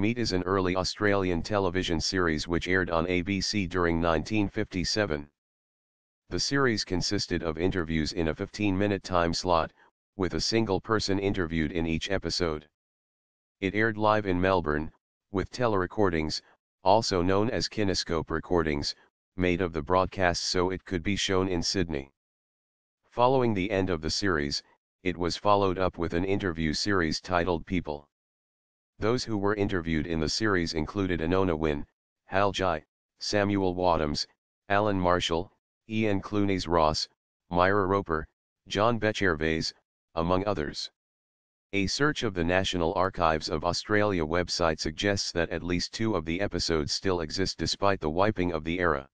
Meet is an early Australian television series which aired on ABC during 1957. The series consisted of interviews in a 15-minute time slot, with a single person interviewed in each episode. It aired live in Melbourne, with telerecordings, also known as kinescope recordings, made of the broadcast so it could be shown in Sydney. Following the end of the series, it was followed up with an interview series titled People. Those who were interviewed in the series included Anona Wynne, Hal Jai, Samuel Wadhams, Alan Marshall, Ian Clooney's Ross, Myra Roper, John Bechervase, among others. A search of the National Archives of Australia website suggests that at least two of the episodes still exist despite the wiping of the era.